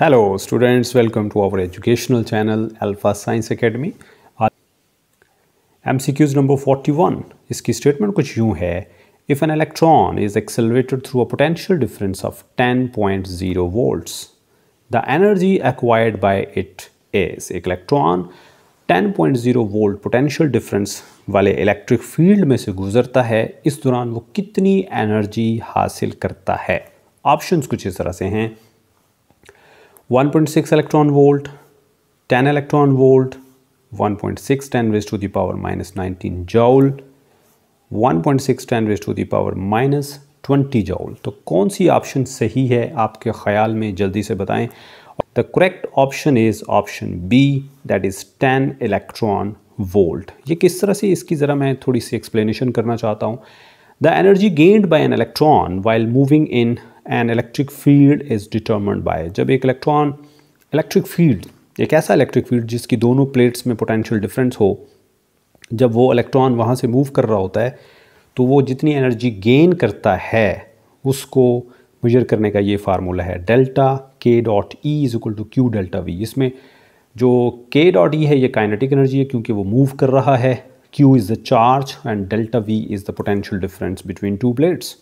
hello students welcome to our educational channel alpha science academy M C Qs number forty one इसकी statement कुछ यूँ है if an electron is accelerated through a potential difference of 10.0 point zero volts the energy acquired by it is एक electron ten point zero volt potential difference वाले electric field में से गुजरता है इस दौरान वो कितनी एनर्जी हासिल करता है ऑप्शन कुछ इस तरह से हैं 1.6 electron volt 10 electron volt 1.6 10 raised to the power minus 19 joule 1.6 10 raised to the power minus 20 joule तो कौन सी ऑप्शन सही है आपके ख्याल में जल्दी से बताएं The correct option is option B that is 10 electron volt ये किस तरह से इसकी ज़रा मैं थोड़ी सी explanation करना चाहता हूँ The energy gained by an electron while moving in an electric field is determined by जब एक इलेक्ट्रॉन इलेक्ट्रिक फील्ड एक ऐसा इलेक्ट्रिक फील्ड जिसकी दोनों प्लेट्स में पोटेंशियल डिफरेंस हो जब वो इलेक्ट्रॉन वहाँ से मूव कर रहा होता है तो वो जितनी एनर्जी गेन करता है उसको मेजर करने का ये फार्मूला है delta K dot E is equal to Q delta V इसमें जो के डॉट ई है ये काइनेटिक एनर्जी है क्योंकि वो मूव कर रहा है Q is the charge and delta V is the potential difference between two plates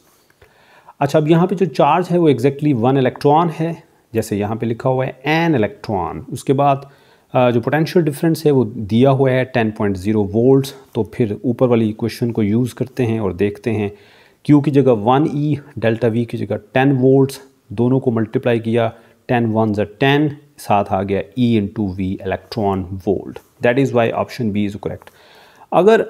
अच्छा अब यहाँ पे जो चार्ज है वो एग्जैक्टली वन इलेक्ट्रॉन है जैसे यहाँ पे लिखा हुआ है एन इलेक्ट्रॉन उसके बाद जो पोटेंशियल डिफरेंस है वो दिया हुआ है टेन पॉइंट जीरो वोल्ट तो फिर ऊपर वाली इक्वेशन को यूज़ करते हैं और देखते हैं क्यू की जगह वन ई डेल्टा वी की जगह टेन वोल्ट्स दोनों को मल्टीप्लाई किया टेन वन ज टेन साथ आ गया E into V electron volt that is why option B is correct अगर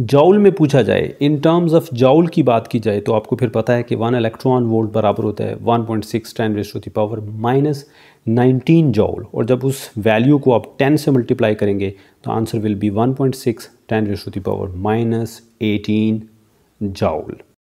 जाउल में पूछा जाए इन टर्म्स ऑफ जाउल की बात की जाए तो आपको फिर पता है कि वन इलेक्ट्रॉन वोल्ट बराबर होता है one point six ten raised power minus nineteen joule और जब उस वैल्यू को आप टेन से मल्टीप्लाई करेंगे तो answer will be one point six ten raised power minus eighteen joule